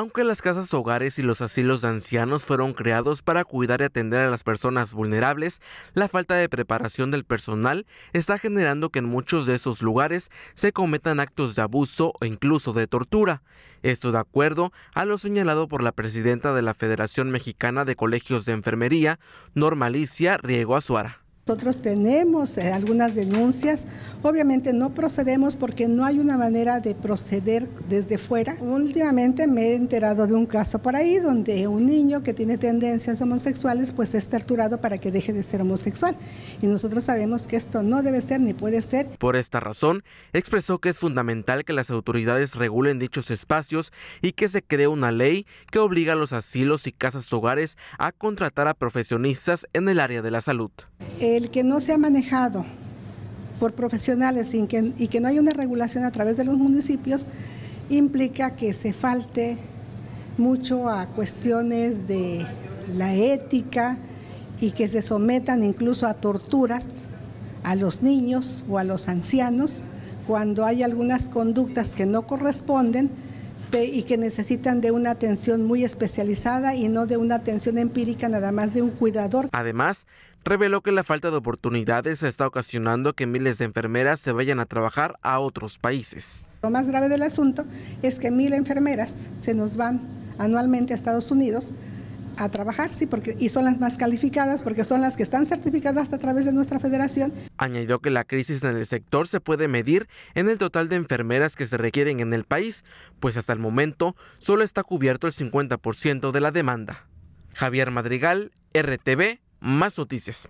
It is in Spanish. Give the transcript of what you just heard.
Aunque las casas hogares y los asilos de ancianos fueron creados para cuidar y atender a las personas vulnerables, la falta de preparación del personal está generando que en muchos de esos lugares se cometan actos de abuso o incluso de tortura. Esto de acuerdo a lo señalado por la presidenta de la Federación Mexicana de Colegios de Enfermería, Alicia Riego Azuara. Nosotros tenemos eh, algunas denuncias, obviamente no procedemos porque no hay una manera de proceder desde fuera. Últimamente me he enterado de un caso por ahí donde un niño que tiene tendencias homosexuales pues es torturado para que deje de ser homosexual y nosotros sabemos que esto no debe ser ni puede ser. Por esta razón, expresó que es fundamental que las autoridades regulen dichos espacios y que se cree una ley que obliga a los asilos y casas hogares a contratar a profesionistas en el área de la salud el que no sea manejado por profesionales y que no haya una regulación a través de los municipios implica que se falte mucho a cuestiones de la ética y que se sometan incluso a torturas a los niños o a los ancianos cuando hay algunas conductas que no corresponden y que necesitan de una atención muy especializada y no de una atención empírica nada más de un cuidador. Además, reveló que la falta de oportunidades está ocasionando que miles de enfermeras se vayan a trabajar a otros países. Lo más grave del asunto es que mil enfermeras se nos van anualmente a Estados Unidos a trabajar, sí, porque, y son las más calificadas porque son las que están certificadas a través de nuestra federación. Añadió que la crisis en el sector se puede medir en el total de enfermeras que se requieren en el país, pues hasta el momento solo está cubierto el 50% de la demanda. Javier Madrigal, RTV, más noticias.